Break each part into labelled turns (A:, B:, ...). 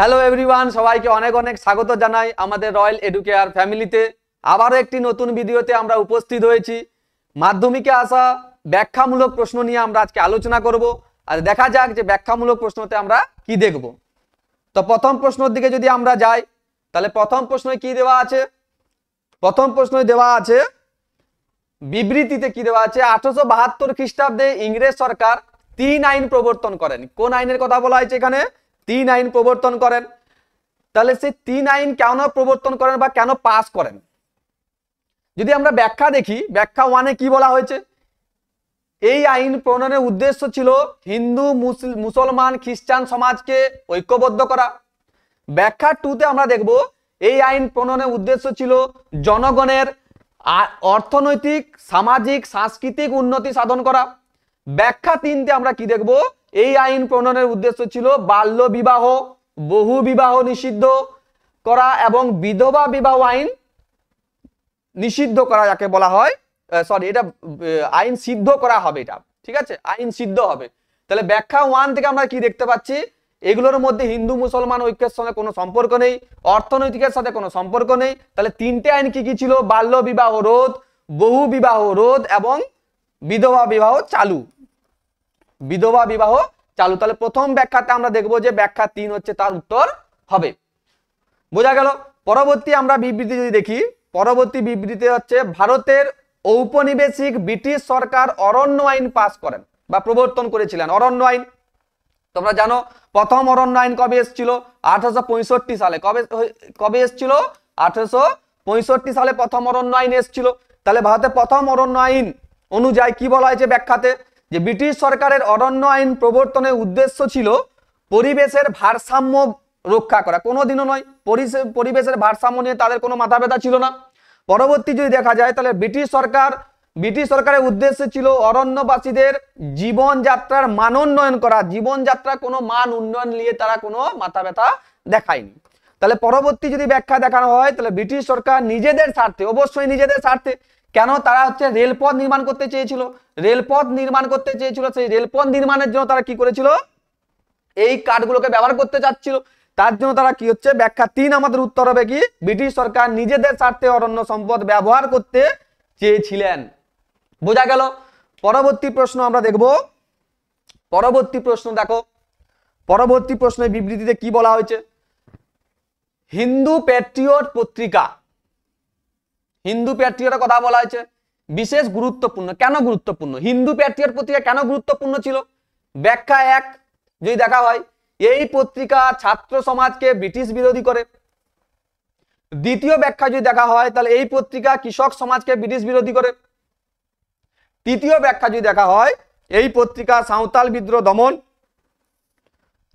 A: hello everyone সবাইকে অনেক অনেক স্বাগত জানাই আমাদের রয়্যাল এডুকেয়ার ফ্যামিলিতে আবারও একটি নতুন ভিডিওতে আমরা উপস্থিত হয়েছি মাধ্যমিকে আসা ব্যাখ্যামূলক প্রশ্ন নিয়ে আমরা আজকে আলোচনা করব আর দেখা যাক যে ব্যাখ্যামূলক প্রশ্নতে আমরা কি দেখব তো প্রথম প্রশ্নের দিকে যদি আমরা যাই তাহলে প্রথম প্রশ্ন কি দেওয়া আছে প্রথম প্রশ্ন দেওয়া আছে বিবৃতিতে কি দেওয়া আছে আঠারোশো বাহাত্তর খ্রিস্টাব্দে ইংরেজ সরকার তিন আইন প্রবর্তন করেন কোন আইনের কথা বলা হয়েছে এখানে তিন আইন প্রবর্তন করেন তাহলে সেই তিন আইন কেন প্রবর্তন করেন বা কেন পাস করেন যদি আমরা ব্যাখ্যা দেখি ব্যাখ্যা ওয়ানে কি বলা হয়েছে এই আইন প্রণয়নের উদ্দেশ্য ছিল হিন্দু মুসলমান খ্রিস্টান সমাজকে ঐক্যবদ্ধ করা ব্যাখ্যা টুতে আমরা দেখব এই আইন প্রণয়নের উদ্দেশ্য ছিল জনগণের অর্থনৈতিক সামাজিক সাংস্কৃতিক উন্নতি সাধন করা ব্যাখ্যা তিনতে আমরা কি দেখব এই আইন প্রণয়নের উদ্দেশ্য ছিল বাল্য বিবাহ বহু বিবাহ নিষিদ্ধ করা এবং বিধবা বিবাহ আইন নিষিদ্ধ করা যাকে বলা হয় সরি এটা আইন সিদ্ধ করা হবে এটা ঠিক আছে আইন সিদ্ধ হবে তাহলে ব্যাখ্যা ওয়ান থেকে আমরা কি দেখতে পাচ্ছি এগুলোর মধ্যে হিন্দু মুসলমান ঐক্যের সঙ্গে কোনো সম্পর্ক নেই অর্থনৈতিকের সাথে কোনো সম্পর্ক নেই তাহলে তিনটে আইন কি কি ছিল বাল্য বিবাহ রোধ বহু বিবাহ রোধ এবং বিধবা বিবাহ চালু বিধবা বিবাহ চালু তাহলে প্রথম ব্যাখ্যাতে আমরা দেখব যে ব্যাখ্যা তিন হচ্ছে তার উত্তর হবে বোঝা গেল পরবর্তী আমরা বিবৃতি যদি দেখি পরবর্তী বিবৃতি হচ্ছে ভারতের ঔপনিবেশিক ব্রিটিশ সরকার অরণ্য আইন পাস করেন বা প্রবর্তন করেছিলেন অরণ্য আইন তোমরা জানো প্রথম অরণ্য আইন কবে এসেছিল আঠারোশো সালে কবে কবে এসেছিল আঠারোশো সালে প্রথম অরণ্য আইন এসেছিল তাহলে ভারতের প্রথম অরণ্য আইন অনুযায়ী কি বলা হয়েছে ব্যাখ্যাতে যে ব্রিটিশ সরকারের অরণ্য আইন প্রবর্তনের উদ্দেশ্য ছিল পরিবেশের ভারসাম্য রক্ষা করা কোনোদিনও নয় পরিবেশের ভারসাম্য নিয়ে তাদের কোনো মাথা ব্যথা ছিল না পরবর্তী যদি দেখা যায় তাহলে ব্রিটিশ সরকার ব্রিটিশ সরকারের উদ্দেশ্য ছিল অরণ্যবাসীদের জীবনযাত্রার মান উন্নয়ন করা জীবনযাত্রা কোনো মান উন্নয়ন নিয়ে তারা কোনো মাথা ব্যথা দেখায়নি তাহলে পরবর্তী যদি ব্যাখ্যা দেখানো হয় তাহলে ব্রিটিশ সরকার নিজেদের স্বার্থে অবশ্যই নিজেদের স্বার্থে কেন তারা হচ্ছে রেলপথ নির্মাণ করতে চেয়েছিল রেলপথ নির্মাণ করতে চেয়েছিল সেই রেলপথ নির্মাণের জন্য তারা কি করেছিল এই কাঠগুলোকে ব্যবহার করতে চাচ্ছিল তার জন্য তারা কি হচ্ছে ব্যাখ্যা তিন আমাদের উত্তর হবে কি ব্রিটিশ সরকার নিজেদের স্বার্থে অরণ্য সম্পদ ব্যবহার করতে চেয়েছিলেন বোঝা গেল পরবর্তী প্রশ্ন আমরা দেখব পরবর্তী প্রশ্ন দেখো পরবর্তী প্রশ্নের বিবৃতিতে কি বলা হয়েছে হিন্দু প্যাট্রিয়ট পত্রিকা হিন্দু প্যাট্রিয়টের কথা বলা হয়েছে বিশেষ গুরুত্বপূর্ণ কেন গুরুত্বপূর্ণ হিন্দু প্যাট্রিয়ার পত্রিকা কেন গুরুত্বপূর্ণ ছিল ব্যাখ্যা এক যদি দেখা হয় এই পত্রিকা ছাত্র সমাজকে ব্রিটিশ বিরোধী করে দ্বিতীয় ব্যাখ্যা যদি দেখা হয় তাহলে এই পত্রিকা কৃষক সমাজকে ব্রিটিশ বিরোধী করে তৃতীয় ব্যাখ্যা যদি দেখা হয় এই পত্রিকা সাঁওতাল বিদ্রোহ দমন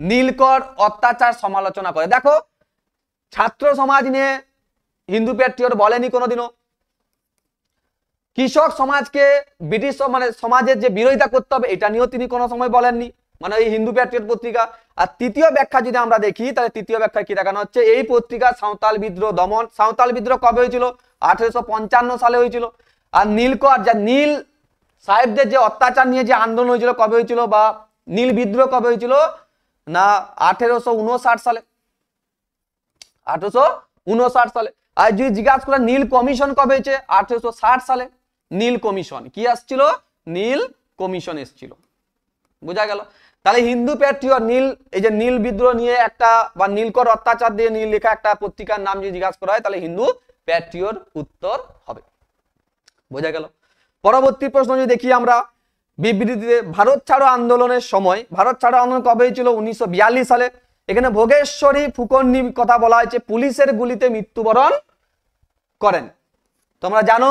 A: নীলকর অত্যাচার সমালোচনা করে দেখো ছাত্র সমাজ নিয়ে হিন্দু প্যাট্রিয়ট বলেনি কোনোদিনও কৃষক সমাজকে ব্রিটিশ মানে সমাজের যে বিরোধিতা করতে হবে এটা নিয়েও তিনি কোনো সময় বলেননি মানে এই হিন্দু প্যাট্রিয়ট পত্রিকা আর তৃতীয় ব্যাখ্যা যদি আমরা দেখি তাহলে তৃতীয় ব্যাখ্যা কি দেখানো হচ্ছে এই পত্রিকা সাঁওতাল বিদ্রোহ দমন সাঁওতাল বিদ্রোহ কবে হয়েছিল আঠেরোশো সালে হয়েছিল আর নীলকর যা নীল সাহেবদের যে অত্যাচার নিয়ে যে আন্দোলন হয়েছিল কবে হয়েছিল বা নীল বিদ্রোহ কবে হয়েছিল না আঠেরোশো সালে আঠেরোশো সালে আর যদি জিজ্ঞাসা করা নীল কমিশন কবে হয়েছে আঠেরোশো সালে নীল কমিশন কি আসছিল নীল কমিশন এসছিল বোঝা গেল তাহলে হিন্দু প্যাট্রিয় নীল এই যে নীল বিদ্রোহ নিয়ে একটা বা নীলকর অত্যাচার দিয়ে নীল লেখা একটা পত্রিকার নাম যদি জিজ্ঞাসা করা হয় তাহলে হিন্দু প্যাট্রিয়র উত্তর হবে বোঝা গেল পরবর্তী প্রশ্ন যদি দেখি আমরা বিবৃতিতে ভারত ছাড়ো আন্দোলনের সময় ভারত ছাড়ো আন্দোলন কবে হয়েছিল উনিশশো সালে এখানে ভোগেশ্বরী ফুকন্নি কথা বলা হয়েছে পুলিশের গুলিতে মৃত্যুবরণ করেন তোমরা জানো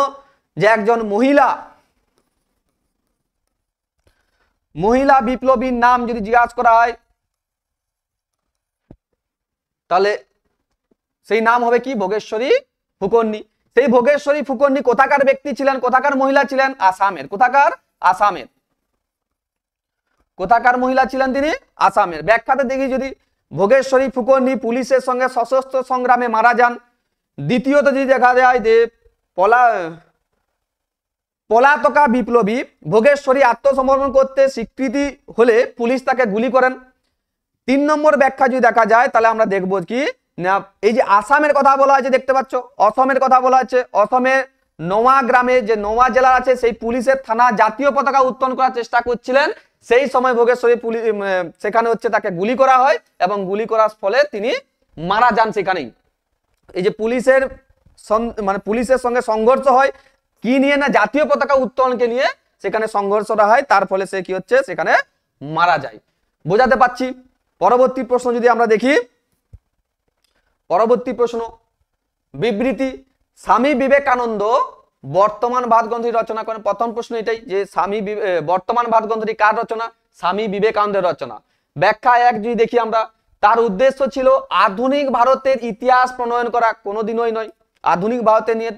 A: যে একজন মহিলা মহিলা বিপ্লবীর নাম যদি জিজ্ঞাস করা হয় তাহলে সেই নাম হবে কি ভোগেশ্বরী ফুকন্নি সেই ভোগেশ্বরী ফুকন্নি কোথাকার ব্যক্তি ছিলেন কোথাকার মহিলা ছিলেন আসামের কোথাকার আসামের কোথাকার মহিলা ছিলেন তিনি আসামের ব্যাখ্যাতে দেখি যদি ভোগেশ্বরী ফুকনি পুলিশের সঙ্গে সশস্ত্র সংগ্রামে মারা যান দ্বিতীয়ত যদি দেখা যায় যে পলা পলাতকা বিপ্লবী ভোগেশ্বরী আত্মসমর্পণ করতে স্বীকৃতি হলে পুলিশ তাকে গুলি করেন তিন নম্বর ব্যাখ্যা যদি দেখা যায় তাহলে আমরা দেখব কি না এই যে আসামের কথা বলা হয়েছে দেখতে পাচ্ছ অসমের কথা বলা হয়েছে অসমের নোয়া গ্রামে যে নোয়া জেলার আছে সেই পুলিশের থানা জাতীয় পতাকা উত্তোলন করার চেষ্টা করছিলেন সেই সময় ভোগেশ্বরী পুলিশ সেখানে হচ্ছে তাকে গুলি করা হয় এবং গুলি করার ফলে তিনি মারা যান সেখানেই এই যে পুলিশের মানে পুলিশের সঙ্গে সংঘর্ষ হয় কি নিয়ে না জাতীয় পতাকা উত্তোলনকে নিয়ে সেখানে সংঘর্ষটা হয় তার ফলে সে কি হচ্ছে সেখানে মারা যায় বোঝাতে পারছি পরবর্তী প্রশ্ন যদি আমরা দেখি পরবর্তী প্রশ্ন বিবৃতি স্বামী বিবেকানন্দ বর্তমান ভারত রচনা করেন প্রথম প্রশ্ন এটাই যে স্বামী বর্তমান ভারত কার রচনা স্বামী বিবেকানন্দের রচনা ব্যাখ্যা এক যদি দেখি আমরা তার উদ্দেশ্য ছিল আধুনিক ভারতের ইতিহাস প্রণয়ন করা কোনোদিনই নয় আধুনিক ভারতে নিয়ে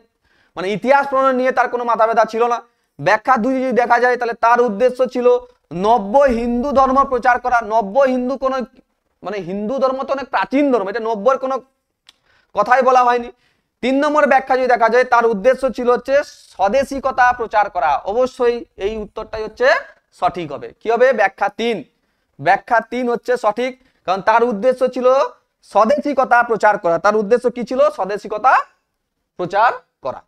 A: মানে ইতিহাস প্রণয়ন নিয়ে তার কোনো মাথা ব্যথা ছিল না ব্যাখ্যা দুই যদি দেখা যায় তাহলে তার উদ্দেশ্য ছিল নব্য হিন্দু ধর্ম প্রচার করা নব্য হিন্দু কোনো মানে হিন্দু ধর্ম তো অনেক প্রাচীন ধর্ম এটা নব্যর কোনো কথাই বলা হয়নি তিন নম্বর ব্যাখ্যা যদি দেখা যায় তার উদ্দেশ্য ছিল হচ্ছে স্বদেশিকতা প্রচার করা অবশ্যই এই উত্তরটাই হচ্ছে সঠিক হবে কি হবে ব্যাখ্যা তিন ব্যাখ্যা তিন হচ্ছে সঠিক কারণ তার উদ্দেশ্য ছিল স্বদেশিকতা প্রচার করা তার উদ্দেশ্য কি ছিল স্বদেশিকতা প্রচার করা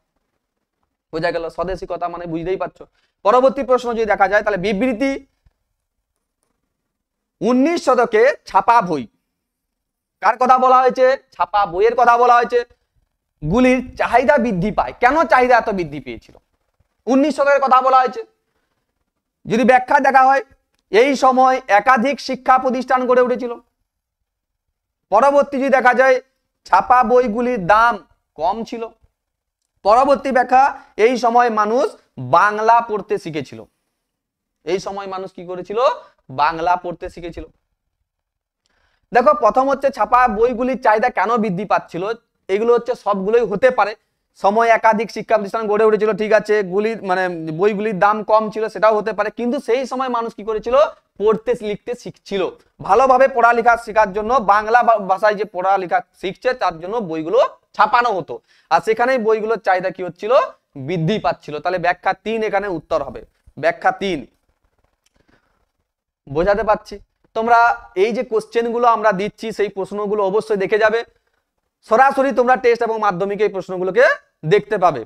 A: বোঝা গেল স্বদেশিকতা মানে বুঝতেই পারছো পরবর্তী প্রশ্ন যদি দেখা যায় তাহলে বিবৃতি উনিশ শতকে ছাপা বই কার কথা বলা হয়েছে ছাপা বইয়ের কথা বলা হয়েছে গুলির চাহিদা বৃদ্ধি পায় কেন চাহিদা এত বৃদ্ধি পেয়েছিল উনিশ শতকের কথা বলা হয়েছে যদি ব্যাখ্যা দেখা হয় এই সময় একাধিক শিক্ষা প্রতিষ্ঠান গড়ে উঠেছিল পরবর্তী যদি দেখা যায় ছাপা বইগুলির দাম কম ছিল পরবর্তী ব্যাখ্যা এই সময় মানুষ বাংলা পড়তে শিখেছিল এই সময় মানুষ কি করেছিল বাংলা পড়তে শিখেছিল দেখো প্রথম হচ্ছে ছাপা বইগুলির চাহিদা কেন বৃদ্ধি পাচ্ছিল এগুলো হচ্ছে সবগুলোই হতে পারে সময় একাধিক শিক্ষা প্রতিষ্ঠান গড়ে উঠেছিল ঠিক আছে গুলি মানে বইগুলির দাম কম ছিল সেটাও হতে পারে কিন্তু সেই সময় মানুষ কি করেছিল পড়তে লিখতে শিখছিল ভালোভাবে পড়ালেখা শেখার জন্য বাংলা ভাষায় যে পড়ালেখা শিখছে তার জন্য বইগুলো ছাপানো হতো আর সেখানেই বইগুলোর চাহিদা কি হচ্ছিল বৃদ্ধি পাচ্ছিল তাহলে ব্যাখ্যা তিন এখানে উত্তর হবে ব্যাখ্যা তিন বোঝাতে পারছি তোমরা এই যে কোশ্চেনগুলো আমরা দিচ্ছি সেই প্রশ্নগুলো অবশ্যই দেখে যাবে সরাসরি তোমরা টেস্ট এবং মাধ্যমিক এই প্রশ্নগুলোকে দেখতে পাবে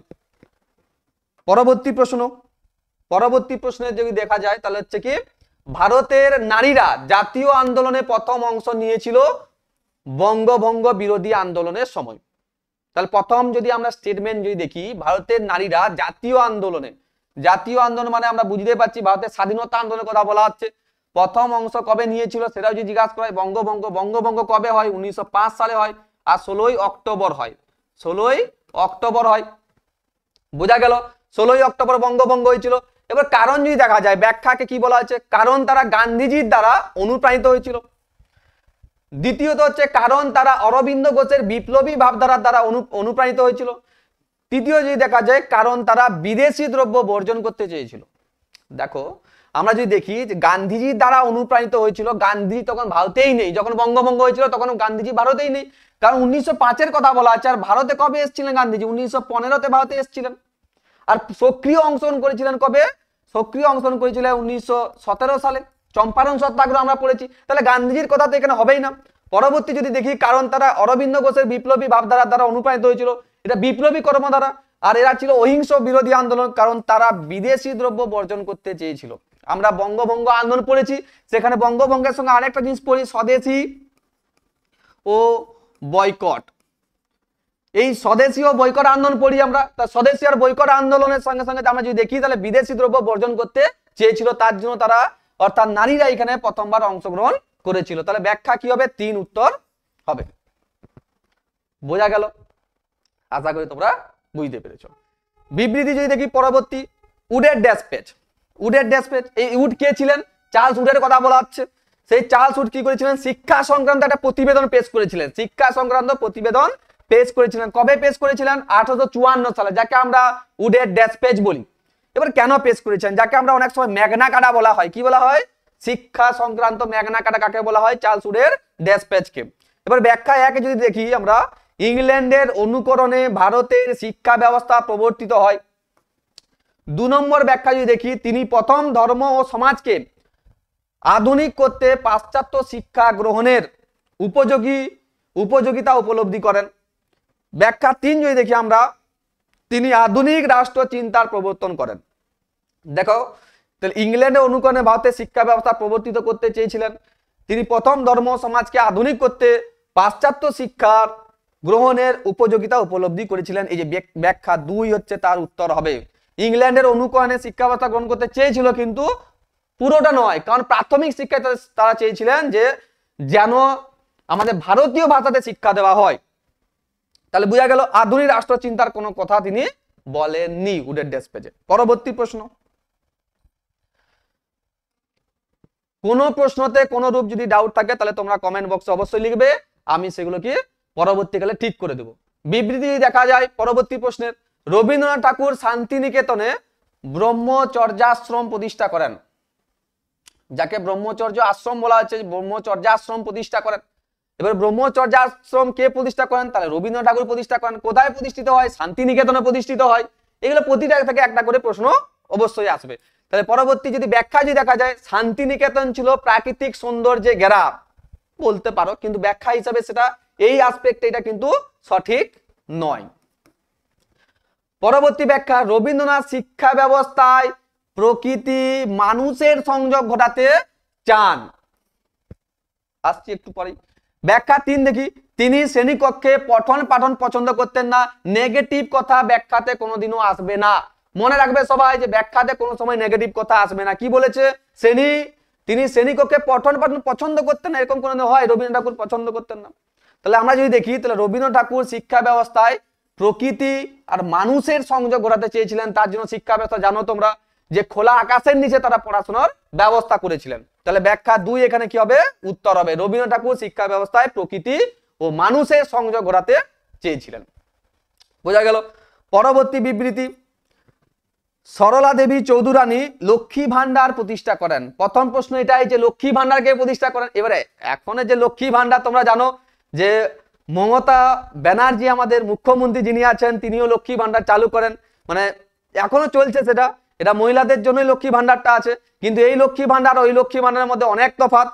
A: পরবর্তী প্রশ্ন পরবর্তী প্রশ্নে যদি দেখা যায় তাহলে হচ্ছে কি ভারতের নারীরা জাতীয় আন্দোলনে প্রথম অংশ নিয়েছিল বঙ্গভঙ্গ বিরোধী আন্দোলনের সময় তাহলে প্রথম যদি আমরা স্টেটমেন্ট যদি দেখি ভারতের নারীরা জাতীয় আন্দোলনে জাতীয় আন্দোলন মানে আমরা বুঝতে পারছি ভারতের স্বাধীনতা আন্দোলনের কথা বলা হচ্ছে প্রথম অংশ কবে নিয়েছিল সেটাও যদি জিজ্ঞাসা করা হয় বঙ্গভঙ্গ বঙ্গভঙ্গ কবে হয় উনিশশো সালে হয় আর ষোলোই অক্টোবর হয় ষোলোই অক্টোবর হয় বোঝা গেল ষোলোই অক্টোবর বঙ্গভঙ্গ হয়েছিল এবার কারণ যদি দেখা যায় ব্যাখ্যাকে কি বলা হয়েছে কারণ তারা গান্ধীজির দ্বারা অনুপ্রাণিত হয়েছিল দ্বিতীয়ত হচ্ছে কারণ তারা অরবিন্দ ঘোষের বিপ্লবী ভাবধারার দ্বারা অনুপ্রাণিত হয়েছিল তৃতীয় যদি দেখা যায় কারণ তারা বিদেশি দ্রব্য বর্জন করতে চেয়েছিল দেখো আমরা যদি দেখি যে গান্ধীজির দ্বারা অনুপ্রাণিত হয়েছিল গান্ধী তখন ভারতেই নেই যখন বঙ্গভঙ্গ হয়েছিল তখন গান্ধীজি ভারতেই নেই কারণ উনিশশো পাঁচের কথা বলা আছে আর ভারতে কবে এসেছিলেন গান্ধীজি উনিশশো পনেরোতে ভারতে এসেছিলেন আর সক্রিয় অংশগ্রহণ করেছিলেন কবে সক্রিয় অংশগ্রহণ করেছিলেন উনিশশো সালে চম্পারণ সত্যাগ্রহ আমরা পড়েছি তাহলে গান্ধীজির কথা তো এখানে হবেই না পরবর্তী যদি দেখি কারণ তারা অরবিন্দ ঘোষের বিপ্লবী ভাবধারা দ্বারা অনুপ্রাণিত হয়েছিল এটা বিপ্লবী কর্মধারা আর এরা ছিল অহিংস বিরোধী আন্দোলন কারণ তারা বিদেশি দ্রব্য বর্জন করতে চেয়েছিল আমরা বঙ্গভঙ্গ আন্দোলন পড়েছি সেখানে বঙ্গভঙ্গের সঙ্গে আরেকটা জিনিস পড়ি স্বদেশি ও বয়কট এই স্বদেশীয় বৈকট আন্দোলন পড়ি আমরা তা স্বদেশী আর বৈকট আন্দোলনের সঙ্গে সঙ্গে আমরা যদি দেখি তাহলে বিদেশি দ্রব্য বর্জন করতে চেয়েছিল তার জন্য তারা অর্থাৎ নারীরা এখানে প্রথমবার অংশগ্রহণ করেছিল তাহলে ব্যাখ্যা কি হবে তিন উত্তর হবে বোঝা গেল আশা করি তোমরা বুঝতে পেরেছ বিবৃতি যদি দেখি পরবর্তী উডের ড্যাশ পেজ উডের ড্যাশ পেজ এই উড কে ছিলেন চার্লস উডের কথা বলা হচ্ছে সেই চার্লস উড কি করেছিলেন শিক্ষা সংক্রান্ত একটা প্রতিবেদন পেশ করেছিলেন শিক্ষা সংক্রান্ত প্রতিবেদন পেশ করেছিলেন কবে পেশ করেছিলেন আঠারোশো সালে যাকে আমরা উডের ড্যাশ পেজ বলি এবার কেন পেশ করেছেন যাকে আমরা অনেক সময় ম্যাগনা কাটা বলা হয় কি বলা হয় শিক্ষা সংক্রান্ত ম্যাগনা কাটা কাকে বলা হয় চার্লস উডের ড্যাশ পেজকে এবার ব্যাখ্যা একে যদি দেখি আমরা ইংল্যান্ডের অনুকরণে ভারতের শিক্ষা ব্যবস্থা প্রবর্তিত হয় দু নম্বর ব্যাখ্যা যদি দেখি তিনি প্রথম ধর্ম ও সমাজকে আধুনিক করতে পাশ্চাত্য শিক্ষা গ্রহণের উপযোগী উপযোগিতা উপলব্ধি করেন ব্যাখ্যা তিন যদি দেখি আমরা তিনি আধুনিক রাষ্ট্র চিন্তার প্রবর্তন করেন দেখো তাহলে ইংল্যান্ডে অনুকরণে ভারতের শিক্ষা ব্যবস্থা প্রবর্তিত করতে চেয়েছিলেন তিনি প্রথম ধর্ম সমাজকে আধুনিক করতে পাশ্চাত্য শিক্ষার গ্রহণের উপযোগিতা উপলব্ধি করেছিলেন এই যে ব্যাখ্যা দুই হচ্ছে তার উত্তর হবে ইংল্যান্ডের অনুকরণে শিক্ষা ব্যবস্থা গ্রহণ করতে চেয়েছিল কিন্তু পুরোটা নয় কারণ প্রাথমিক শিক্ষায় তারা চেয়েছিলেন যে যেন আমাদের ভারতীয় ভাষাতে শিক্ষা দেওয়া হয় তাহলে বোঝা গেল আধুনিক রাষ্ট্র চিন্তার কোনো কথা তিনি বলেননি উডের ডেস্ক পেজে পরবর্তী প্রশ্ন কোনো প্রশ্নতে কোনো রূপ যদি ডাউট থাকে তাহলে তোমরা কমেন্ট বক্সে অবশ্যই লিখবে আমি সেগুলোকে পরবর্তীকালে ঠিক করে দেব বিবৃতি দেখা যায় পরবর্তী প্রশ্নের রবীন্দ্রনাথ ঠাকুর শান্তিনিকেতনে ব্রহ্মচর্যাশ্রম প্রতিষ্ঠা করেন যাকে ব্রহ্মচর্য আশ্রম বলা হচ্ছে ব্রহ্মচর্য আশ্রম প্রতিষ্ঠা করেন এবার ব্রহ্মচর্য আশ্রম কে প্রতিষ্ঠা করেন তাহলে রবীন্দ্র ঠাকুর প্রতিষ্ঠা করেন কোথায় প্রতিষ্ঠিত হয় শান্তিনিকেতনে প্রতিষ্ঠিত হয় এগুলো প্রতিটা থেকে একটা করে প্রশ্ন অবশ্যই আসবে তাহলে পরবর্তী যদি ব্যাখ্যা যদি দেখা যায় শান্তিনিকেতন ছিল প্রাকৃতিক সৌন্দর্যে ঘেরা বলতে পারো কিন্তু ব্যাখ্যা হিসাবে সেটা এই আসপেক্টে এটা কিন্তু সঠিক নয় পরবর্তী ব্যাখ্যা রবীন্দ্রনাথ শিক্ষা ব্যবস্থায় প্রকৃতি মানুষের সংযোগ ঘটাতে চান আসছি একটু পরে ব্যাখ্যা তিন দেখি তিনি শ্রেণীকক্ষে পঠন পাঠন পছন্দ করতেন না নেগেটিভ কথা ব্যাখ্যাতে কোনোদিনও আসবে না মনে রাখবে সবাই যে ব্যাখ্যাতে কোনো সময় নেগেটিভ কথা আসবে না কি বলেছে শ্রেণী তিনি শ্রেণীকক্ষে পঠন পাঠন পছন্দ করতেন না এরকম কোনো হয় রবীন্দ্র ঠাকুর পছন্দ করতেন না তাহলে আমরা যদি দেখি তাহলে রবীন্দ্র ঠাকুর শিক্ষা ব্যবস্থায় প্রকৃতি আর মানুষের সংযোগ ঘটাতে চেয়েছিলেন তার জন্য শিক্ষা ব্যবস্থা জানো তোমরা যে খোলা আকাশের নিচে তারা পড়াশোনার ব্যবস্থা করেছিলেন তাহলে ব্যাখ্যা দুই এখানে কি হবে উত্তর হবে রবীন্দ্র ঠাকুর শিক্ষা ব্যবস্থায় প্রকৃতি ও মানুষের সংযোগ ঘোরাতে চেয়েছিলেন বোঝা গেল পরবর্তী বিবৃতি সরলা দেবী চৌধুরানী লক্ষ্মী ভান্ডার প্রতিষ্ঠা করেন প্রথম প্রশ্ন এটাই যে লক্ষ্মী ভান্ডারকে প্রতিষ্ঠা করেন এবারে এখন যে লক্ষ্মী ভান্ডার তোমরা জানো যে মমতা ব্যানার্জি আমাদের মুখ্যমন্ত্রী যিনি আছেন তিনিও লক্ষ্মী ভান্ডার চালু করেন মানে এখনো চলছে সেটা এটা মহিলাদের জন্যই লক্ষ্মী ভান্ডারটা আছে কিন্তু এই লক্ষ্মী ভান্ডার ওই লক্ষ্মী ভান্ডারের মধ্যে অনেক তফাত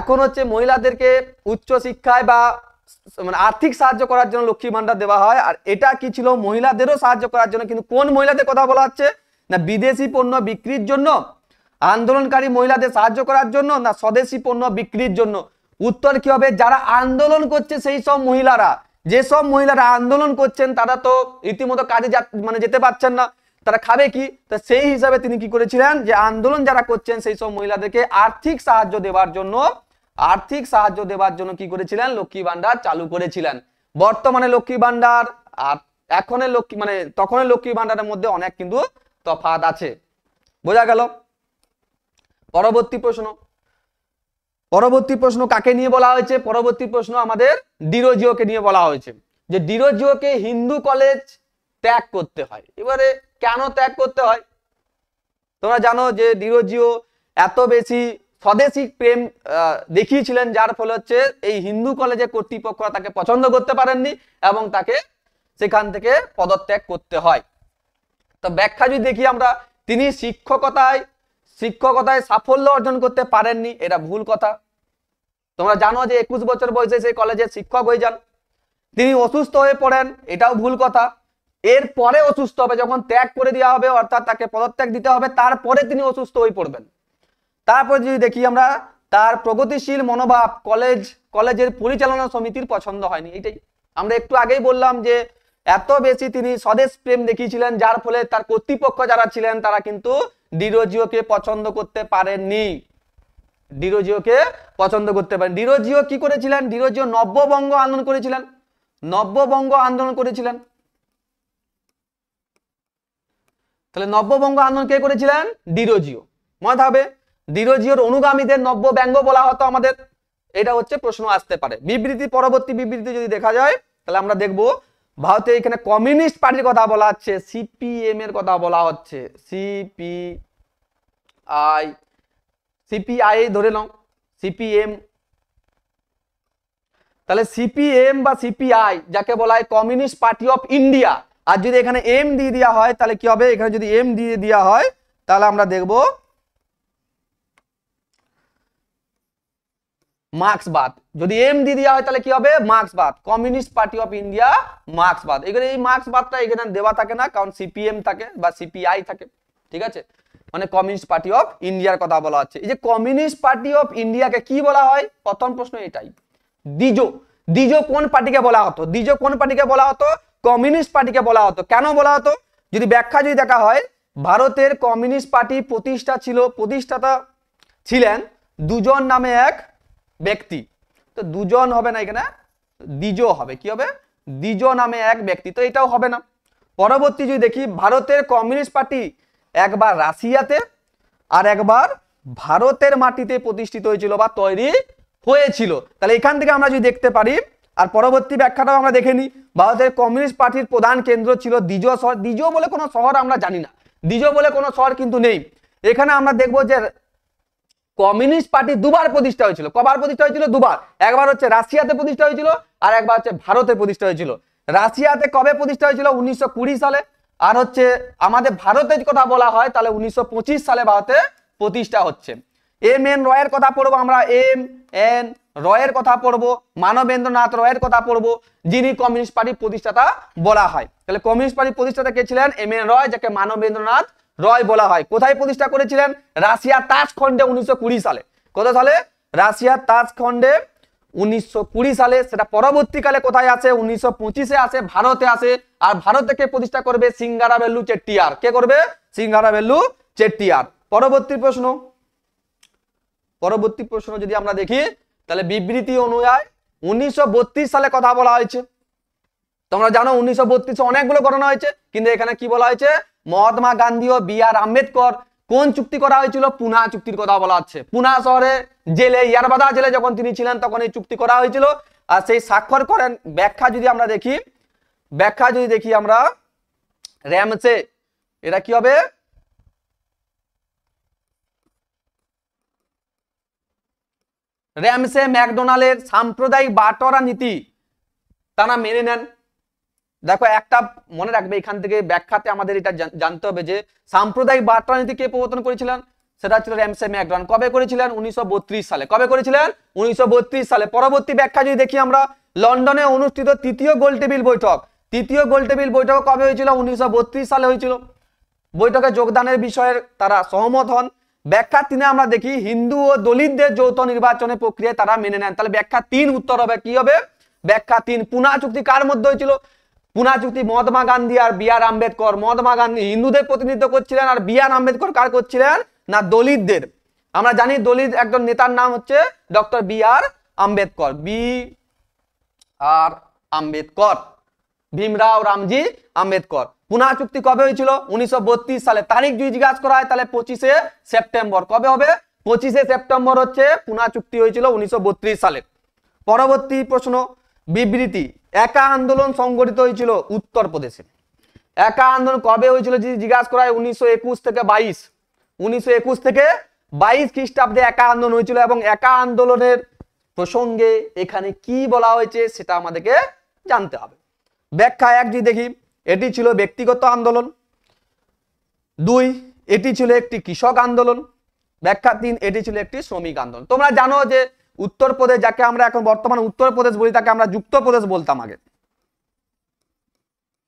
A: এখন হচ্ছে মহিলাদেরকে উচ্চ শিক্ষায় বা মানে আর্থিক সাহায্য করার জন্য লক্ষ্মী ভান্ডার দেওয়া হয় আর এটা কি ছিল মহিলাদেরও সাহায্য করার জন্য কিন্তু কোন মহিলাদের কথা বলা হচ্ছে না বিদেশি পণ্য বিক্রির জন্য আন্দোলনকারী মহিলাদের সাহায্য করার জন্য না স্বদেশি পণ্য বিক্রির জন্য উত্তর কি হবে যারা আন্দোলন করছে সেই সব মহিলারা যেসব মহিলারা আন্দোলন করছেন তারা তো রীতিমতো কাজে মানে যেতে পারছেন না তারা খাবে কি তা সেই হিসাবে তিনি কি করেছিলেন যে আন্দোলন যারা করছেন সেই সব মহিলাদেরকে আর্থিক সাহায্য দেওয়ার জন্য আর্থিক সাহায্য দেওয়ার জন্য কি করেছিলেন লক্ষ্মী ভান্ডার চালু করেছিলেন বর্তমানে লক্ষ্মী ভান্ডার আর এখনের লক্ষ্মী মানে তখনের লক্ষ্মী ভান্ডারের মধ্যে অনেক কিন্তু তফাত আছে বোঝা গেল পরবর্তী প্রশ্ন পরবর্তী প্রশ্ন কাকে নিয়ে বলা হয়েছে পরবর্তী প্রশ্ন আমাদের ডিরোজিওকে নিয়ে বলা হয়েছে যে ডিরোজিওকে হিন্দু কলেজ ত্যাগ করতে হয় এবারে কেন ত্যাগ করতে হয় তোমরা জানো যে ডিরোজিও এত বেশি স্বদেশী প্রেম দেখিয়েছিলেন যার ফলে হচ্ছে এই হিন্দু কলেজের কর্তৃপক্ষ তাকে পছন্দ করতে পারেননি এবং তাকে সেখান থেকে পদত্যাগ করতে হয় তো ব্যাখ্যা যদি দেখি আমরা তিনি শিক্ষকতায় শিক্ষকতায় সাফল্য অর্জন করতে পারেননি এটা ভুল কথা তোমরা জানো যে একুশ বছর বয়সে সেই কলেজের শিক্ষক হয়ে যান তিনি অসুস্থ হয়ে পড়েন এটাও ভুল কথা এরপরে অসুস্থ হবে যখন ত্যাগ করে দেওয়া হবে অর্থাৎ তাকে পদত্যাগ দিতে হবে তারপরে তিনি অসুস্থ হয়ে পড়বেন তারপর যদি দেখি আমরা তার প্রগতিশীল মনোভাব কলেজ কলেজের পরিচালনা সমিতির পছন্দ হয়নি এটাই আমরা একটু আগেই বললাম যে এত বেশি তিনি স্বদেশ প্রেম দেখিয়েছিলেন যার ফলে তার কর্তৃপক্ষ যারা ছিলেন তারা কিন্তু ডিরোজিওকে পছন্দ করতে পারেননি ডিরোজিওকে পছন্দ করতে পারেন ডিরোজিও কি করেছিলেন ডিরোজিও নব্যবঙ্গ আন্দোলন করেছিলেন নব্যবঙ্গ আন্দোলন করেছিলেন তাহলে নব্যবঙ্গ আন্দোলন কে করেছিলেন ডিরোজিও মনে থাকবে ডিরোজিওর অনুগামীদের নব্য ব্যঙ্গ বলা হতো আমাদের এটা হচ্ছে প্রশ্ন আসতে পারে বিবৃতি পরবর্তী বিবৃতি যদি দেখা যায় তাহলে আমরা দেখব ভারতে এখানে কমিউনিস্ট পার্টির কথা বলা হচ্ছে সিপিএম এর কথা বলা হচ্ছে সিপি আই সিপিআই ধরে নাও সিপিএম তাহলে সিপিএম বা সিপিআই যাকে বলা হয় কমিউনিস্ট পার্টি অফ ইন্ডিয়া আর যদি এখানে এম দিয়ে দেওয়া হয় তাহলে কি হবে এখানে যদি এম দিয়ে দেওয়া হয় তাহলে আমরা দেখব মার্ক্সবাদ যদি এম দিয়ে দেওয়া হয় তাহলে কি হবে মার্ক্সবাদ কমিউনিস্ট পার্টি অফ ইন্ডিয়া মার্ক্সবাদ এখানে এই মার্ক্সবাদটা এখানে দেওয়া থাকে না কারণ সিপিএম থাকে বা সিপিআই থাকে ঠিক আছে মানে কমিউনিস্ট পার্টি অফ ইন্ডিয়ার কথা বলা হচ্ছে এই যে কমিউনিস্ট পার্টি অফ ইন্ডিয়াকে কি বলা হয় প্রথম প্রশ্ন এটাই দ্বিজ দ্বিজ কোন পার্টিকে বলা হতো দ্বিজ কোন পার্টিকে বলা হতো কমিউনিস্ট পার্টিকে বলা হতো কেন বলা হতো যদি ব্যাখ্যা যদি দেখা হয় ভারতের কমিউনিস্ট পার্টি প্রতিষ্ঠা ছিল প্রতিষ্ঠাতা ছিলেন দুজন নামে এক ব্যক্তি তো দুজন হবে না এখানে দ্বিজো হবে কি হবে দ্বিজো নামে এক ব্যক্তি তো এটাও হবে না পরবর্তী যদি দেখি ভারতের কমিউনিস্ট পার্টি একবার রাশিয়াতে আর একবার ভারতের মাটিতে প্রতিষ্ঠিত হয়েছিল বা তৈরি হয়েছিল তাহলে এখান থেকে আমরা যদি দেখতে পারি আর পরবর্তী ব্যাখ্যাটাও আমরা দেখে নিই ভারতের কমিউনিস্ট পার্টির প্রধান কেন্দ্র ছিল দ্বিজ শহর দ্বিজ বলে কোনো শহর আমরা জানি না দ্বিজ বলে কোনো শহর কিন্তু নেই এখানে আমরা দেখব যে কমিউনিস্ট পার্টি দুবার প্রতিষ্ঠা হয়েছিল কবার প্রতিষ্ঠা হয়েছিল দুবার একবার হচ্ছে রাশিয়াতে প্রতিষ্ঠা হয়েছিল আর একবার হচ্ছে ভারতে প্রতিষ্ঠা হয়েছিল রাশিয়াতে কবে প্রতিষ্ঠা হয়েছিল উনিশশো সালে আর হচ্ছে আমাদের ভারতের কথা বলা হয় তাহলে উনিশশো সালে ভারতে প্রতিষ্ঠা হচ্ছে এম এন রয়ের কথা পড়বো আমরা এম এন রয়ের কথা পড়বো মানবেন্দ্রনাথ রয়ের কথা পড়বো যিনি কমিউনিস্ট পার্টির প্রতিষ্ঠাতা বলা হয় তাহলে কমিউনিস্ট পার্টির প্রতিষ্ঠাতা কে ছিলেন এম এন রয় যাকে মানবেন্দ্রনাথ রয় বলা হয় কোথায় প্রতিষ্ঠা করেছিলেন রাশিয়া তাজখণ্ডে উনিশশো সালে কত সালে তাজ তাজখণ্ডে উনিশশো সালে সেটা পরবর্তীকালে কোথায় আছে উনিশশো আসে ভারতে আসে আর ভারত থেকে প্রতিষ্ঠা করবে সিঙ্গারা বেল্লু চেট্টিয়ার কে করবে সিঙ্গারা বেল্লু চেট্টিয়ার পরবর্তী প্রশ্ন পরবর্তী প্রশ্ন যদি আমরা দেখি তাহলে বিবৃতি অনুযায়ী উনিশশো সালে কথা বলা হয়েছে তোমরা জানো উনিশশো অনেকগুলো ঘটনা হয়েছে কিন্তু এখানে কি বলা হয়েছে মহাত্মা গান্ধী ও বি আর আম্বেদকর কোন চুক্তি করা হয়েছিল পুনা চুক্তির কথা বলা হচ্ছে পুনা শহরে জেলে ইয়ারবাদা জেলে যখন তিনি ছিলেন তখন এই চুক্তি করা হয়েছিল আর সেই স্বাক্ষর করেন ব্যাখ্যা যদি আমরা দেখি ব্যাখ্যা যদি দেখি আমরা র্যামসে এটা কি হবে র্যামসে ম্যাকডোনাল্ডের সাম্প্রদায়িক বাটরা নীতি তারা মেনে নেন দেখো একটা মনে রাখবে এখান থেকে ব্যাখ্যাতে আমাদের এটা জানতে হবে যে সাম্প্রদায়িক বাটরা নীতি কে প্রবর্তন করেছিলেন সেটা ছিল র্যামসে ম্যাকডোনাল্ড কবে করেছিলেন উনিশশো সালে কবে করেছিলেন উনিশশো সালে পরবর্তী ব্যাখ্যা যদি দেখি আমরা লন্ডনে অনুষ্ঠিত তৃতীয় গোলটেবিল বৈঠক তৃতীয় গোলটেবিল বৈঠক কবে হয়েছিল উনিশশো সালে হয়েছিল বৈঠকে যোগদানের বিষয়ে তারা সহমত হন ব্যাখ্যা তিনে আমরা দেখি হিন্দু ও দলিতদের যৌথ নির্বাচনের প্রক্রিয়ায় তারা মেনে নেন তাহলে ব্যাখ্যা তিন উত্তর হবে কি হবে ব্যাখ্যা তিন পুনা চুক্তি কার মধ্যে হয়েছিল পুনা চুক্তি মহাত্মা গান্ধী আর বি আর আম্বেদকর মহাত্মা গান্ধী হিন্দুদের প্রতিনিধিত্ব করছিলেন আর বি আর আম্বেদকর কার করছিলেন না দলিতদের আমরা জানি দলিত একজন নেতার নাম হচ্ছে doctor B R Ambedkar B R Ambedkar Bhimrao Ramji Ambedkar Poona চুক্তি কবে হয়েছিল উনিশশো সালে তারিখ যদি জিজ্ঞাসা করা হয় তাহলে পঁচিশে সেপ্টেম্বর কবে হবে পঁচিশে সেপ্টেম্বর হচ্ছে পুনা চুক্তি হয়েছিল উনিশশো সালে পরবর্তী প্রশ্ন বিবৃতি একা আন্দোলন সংগঠিত হয়েছিল উত্তরপ্রদেশে একা আন্দোলন কবে হয়েছিল যদি জিজ্ঞাসা করা হয় উনিশশো থেকে বাইশ উনিশশো থেকে বাইশ খ্রিস্টাব্দে একা আন্দোলন হয়েছিল এবং একা আন্দোলনের প্রসঙ্গে এখানে কি বলা হয়েছে সেটা আমাদেরকে জানতে হবে ব্যাখ্যা এক যদি দেখি এটি ছিল ব্যক্তিগত আন্দোলন দুই এটি ছিল একটি কৃষক আন্দোলন ব্যাখ্যা তিন এটি ছিল একটি শ্রমিক আন্দোলন তোমরা জানো যে উত্তরপ্রদেশ যাকে আমরা এখন বর্তমানে উত্তরপ্রদেশ বলি তাকে আমরা যুক্তপ্রদেশ বলতাম আগে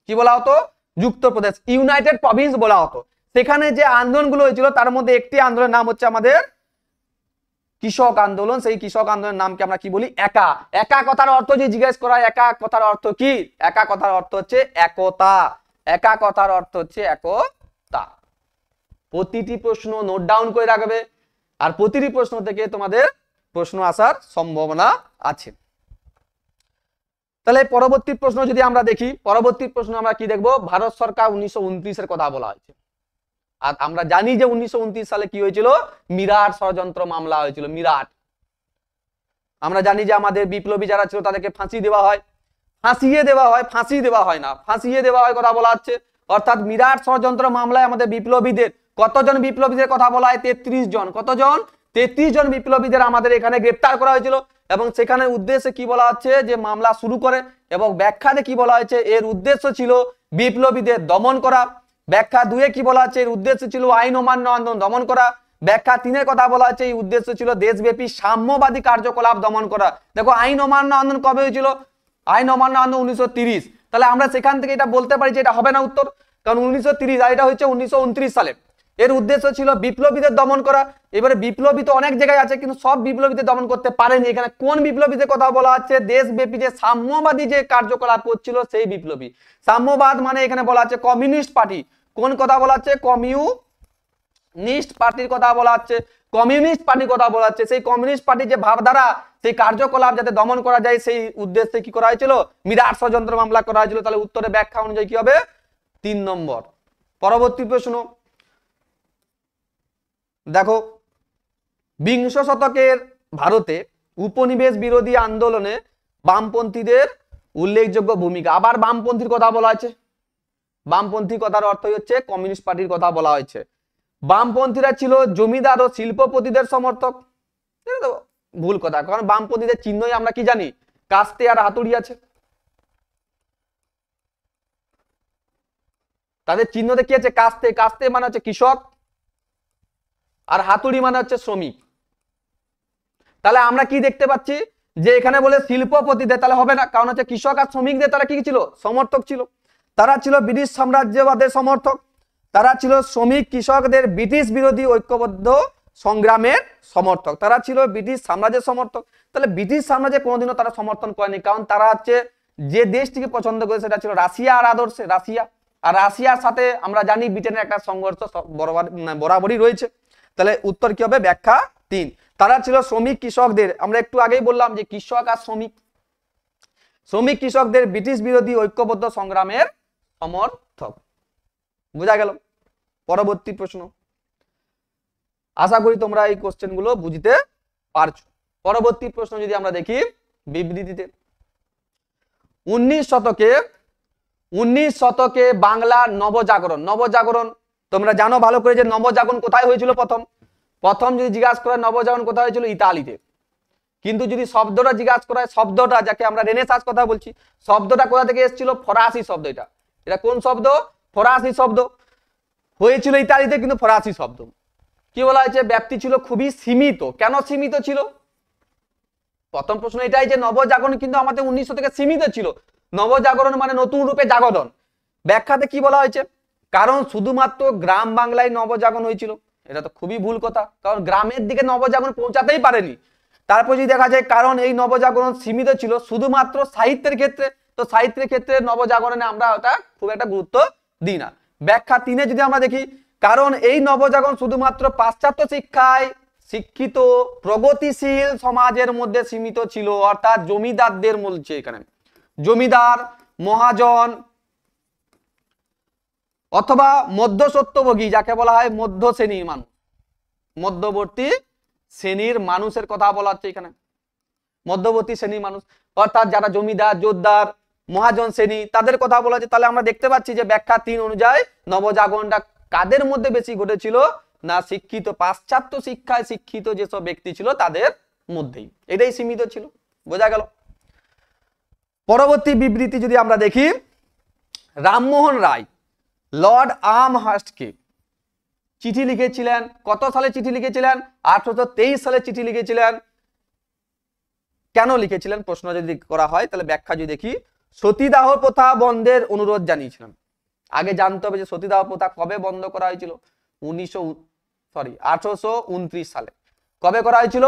A: কি বলা হতো যুক্তপ্রদেশ ইউনাইটেড প্রভিন্স বলা হতো সেখানে যে আন্দোলনগুলো হয়েছিল তার মধ্যে একটি আন্দোলনের নাম হচ্ছে আমাদের কৃষক আন্দোলন সেই কৃষক আন্দোলনের নামকে আমরা কি বলি একা একা কথার অর্থ যে জিজ্ঞেস করা একা কথার অর্থ কি একা কথার অর্থ হচ্ছে একতা একা কথার অর্থ হচ্ছে একতা প্রতিটি প্রশ্ন নোট ডাউন করে রাখবে আর প্রতিটি প্রশ্ন থেকে তোমাদের প্রশ্ন আসার সম্ভাবনা আছে তাহলে পরবর্তী প্রশ্ন যদি আমরা দেখি পরবর্তী প্রশ্ন আমরা কি দেখব ভারত সরকার উনিশশো কথা বলা হয়েছে আর আমরা জানি যে উনিশশো সালে কি হয়েছিল মিরাট ষড়যন্ত্র মামলা হয়েছিল মিরাট আমরা জানি যে আমাদের বিপ্লবী যারা ছিল তাদেরকে ফাঁসি দেওয়া হয় ফাঁসিয়ে দেওয়া হয় ফাঁসি দেওয়া হয় না ফাঁসিয়ে দেওয়া হয় কথা বলা হচ্ছে অর্থাৎ মিরাট ষড়যন্ত্র মামলায় আমাদের বিপ্লবীদের কতজন বিপ্লবীদের কথা বলা হয় তেত্রিশ জন কতজন তেত্রিশ জন বিপ্লবীদের আমাদের এখানে গ্রেপ্তার করা হয়েছিল এবং সেখানে উদ্দেশ্যে কি বলা হচ্ছে যে মামলা শুরু করে এবং ব্যাখ্যাতে কি বলা হয়েছে এর উদ্দেশ্য ছিল বিপ্লবীদের দমন করা ব্যাখ্যা দুয়ে কি বলা আছে এর উদ্দেশ্য ছিল আইন অমান্য আন্দোলন দমন করা ব্যাখ্যা তিনের কথা বলা আছে এই উদ্দেশ্য ছিল দেশব্যাপী সাম্যবাদী কার্যকলাপ দমন করা দেখো আইন অমান্য আন্দোলন কবে হয়েছিল আইন অমান্য আন্দোলন উনিশশো তাহলে আমরা সেখান থেকে এটা বলতে পারি যে এটা হবে না উত্তর কারণ উনিশশো তিরিশ আর এটা হচ্ছে উনিশশো সালে এর উদ্দেশ্য ছিল বিপ্লবীদের দমন করা এবারে বিপ্লবী তো অনেক জায়গায় আছে কিন্তু সব বিপ্লবীদের দমন করতে পারেনি এখানে কোন বিপ্লবীদের কথা বলা হচ্ছে দেশব্যাপী যে সাম্যবাদী যে কার্যকলাপ করছিল সেই বিপ্লবী সাম্যবাদ মানে এখানে বলা হচ্ছে কমিউনিস্ট পার্টি কোন কথা বলা হচ্ছে কমিউ পার্টির কথা বলা হচ্ছে কমিউনিস্ট পার্টির কথা বলা হচ্ছে সেই কমিউনিস্ট পার্টির যে ভাবধারা সেই কার্যকলাপ যাতে দমন করা যায় সেই উদ্দেশ্যে কি করা হয়েছিল মিরাট ষড়যন্ত্র মামলা করা হয়েছিল তাহলে উত্তরে ব্যাখ্যা অনুযায়ী কি হবে তিন নম্বর পরবর্তী প্রশ্ন দেখো বিংশ শতকের ভারতে উপনিবেশ বিরোধী আন্দোলনে বামপন্থীদের উল্লেখযোগ্য ভূমিকা আবার বামপন্থীর কথা বলা হয়েছে বামপন্থী কথার অর্থ হচ্ছে কমিউনিস্ট পার্টির কথা বলা হয়েছে বামপন্থীরা ছিল জমিদার ও শিল্পপতিদের সমর্থক ভুল কথা কারণ বামপন্থীদের চিহ্নই আমরা কি জানি কাস্তে আর হাতুড়ি আছে তাদের চিহ্নতে কি আছে কাস্তে কাস্তে মানে হচ্ছে কৃষক আর হাতুড়ি মানে হচ্ছে শ্রমিক তাহলে আমরা কি দেখতে পাচ্ছি যে এখানে বলে শিল্পপতিদের তাহলে হবে না কারণ হচ্ছে কৃষক আর শ্রমিকদের তারা কি ছিল সমর্থক ছিল তারা ছিল ব্রিটিশ সাম্রাজ্যবাদের সমর্থক তারা ছিল শ্রমিক কৃষকদের ব্রিটিশ বিরোধী ঐক্যবদ্ধ সংগ্রামের সমর্থক তারা ছিল ব্রিটিশ সাম্রাজ্যের সমর্থক তাহলে ব্রিটিশ সাম্রাজ্যে কোনোদিনও তারা সমর্থন করেনি কারণ তারা হচ্ছে যে দেশটিকে পছন্দ করে সেটা ছিল রাশিয়া আর আদর্শে রাশিয়া আর রাশিয়ার সাথে আমরা জানি ব্রিটেনের একটা সংঘর্ষ মানে বরাবরই রয়েছে তাহলে উত্তর কি হবে ব্যাখ্যা তিন তারা ছিল শ্রমিক কৃষকদের আমরা একটু আগেই বললাম যে কৃষক আর শ্রমিক শ্রমিক কৃষকদের ব্রিটিশ বিরোধী ঐক্যবদ্ধ সংগ্রামের সমর্থক বোঝা গেল পরবর্তী প্রশ্ন আশা করি তোমরা এই কোশ্চেনগুলো বুঝতে পারছো পরবর্তী প্রশ্ন যদি আমরা দেখি বিবৃতিতে উনিশ শতকে উনিশ শতকে বাংলা নবজাগরণ নবজাগরণ তোমরা জানো ভালো করে যে নবজাগরণ কোথায় হয়েছিল প্রথম প্রথম যদি জিজ্ঞাসা করে নবজাগরণ কোথায় হয়েছিল ইতালিতে কিন্তু যদি শব্দটা জিজ্ঞাসা করা শব্দটা যাকে আমরা রেনেসাস কথা বলছি শব্দটা কোথা থেকে এসেছিল ফরাসি শব্দ এটা এটা কোন শব্দ ফরাসি শব্দ হয়েছিল ইতালিতে কিন্তু ফরাসি শব্দ কি বলা হয়েছে ব্যাপ্তি ছিল খুবই সীমিত কেন সীমিত ছিল প্রথম প্রশ্ন এটাই যে নবজাগরণ কিন্তু আমাদের উনিশশো থেকে সীমিত ছিল নবজাগরণ মানে নতুন রূপে জাগরণ ব্যাখ্যাতে কি বলা হয়েছে কারণ শুধুমাত্র গ্রাম বাংলায় নবজাগরণ হয়েছিল এটা তো খুবই ভুল কথা কারণ গ্রামের দিকে নবজাগরণ পৌঁছাতেই পারেনি তারপর যদি দেখা যায় কারণ এই নবজাগরণ সীমিত ছিল শুধুমাত্র সাহিত্যের ক্ষেত্রে তো সাহিত্যের ক্ষেত্রে নবজাগরণে আমরা ওটা খুব একটা গুরুত্ব দিই না ব্যাখ্যা তিনে যদি আমরা দেখি কারণ এই নবজাগরণ শুধুমাত্র পাশ্চাত্য শিক্ষায় শিক্ষিত প্রগতিশীল সমাজের মধ্যে সীমিত ছিল অর্থাৎ জমিদারদের মধ্যে এখানে জমিদার মহাজন অথবা সত্যভোগী যাকে বলা হয় মধ্য শ্রেণীর মানুষ মধ্যবর্তী শ্রেণীর মানুষের কথা বলা হচ্ছে এখানে মধ্যবর্তী শ্রেণীর মানুষ অর্থাৎ যারা জমিদার জোরদার মহাজন শ্রেণী তাদের কথা বলা হচ্ছে তাহলে আমরা দেখতে পাচ্ছি যে ব্যাখ্যা তিন অনুযায়ী নবজাগরণটা কাদের মধ্যে বেশি ঘটেছিল না শিক্ষিত পাশ্চাত্য শিক্ষায় শিক্ষিত যেসব ব্যক্তি ছিল তাদের মধ্যেই এটাই সীমিত ছিল বোঝা গেল পরবর্তী বিবৃতি যদি আমরা দেখি রামমোহন রায় লর্ড আমহার্স্টকে চিঠি লিখেছিলেন কত সালে চিঠি লিখেছিলেন আঠারোশো সালে চিঠি লিখেছিলেন কেন লিখেছিলেন প্রশ্ন যদি করা হয় তাহলে ব্যাখ্যা যদি দেখি সতীদাহ প্রথা বন্ধের অনুরোধ জানিয়েছিলেন আগে জানতে হবে যে সতীদাহ প্রথা কবে বন্ধ করা হয়েছিল উনিশশো সরি আঠারোশো সালে কবে করা হয়েছিল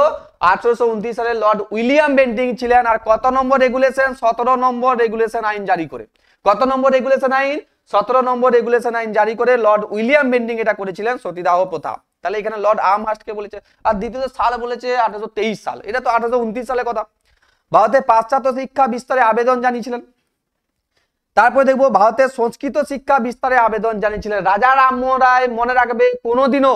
A: আঠারোশো সালে লর্ড উইলিয়াম বেন্টিং ছিলেন আর কত নম্বর রেগুলেশন সতেরো নম্বর রেগুলেশন আইন জারি করে কত নম্বর রেগুলেশন আইন সতেরো নম্বর রেগুলেশন আইন জারি করে লর্ড উইলিয়াম বেন্ডিং এটা করেছিলেন সতীদাহ প্রথা তাহলে এখানে লর্ড আমহার্স্টকে বলেছে আর দ্বিতীয় সাল বলেছে আঠারোশো সাল এটা তো আঠারোশো সালে কথা ভারতে পাশ্চাত্য শিক্ষা বিস্তারে আবেদন জানিয়েছিলেন তারপরে দেখবো ভারতের সংস্কৃত শিক্ষা বিস্তারে আবেদন জানিয়েছিলেন রাজা রামমোহন রায় মনে রাখবে কোনোদিনও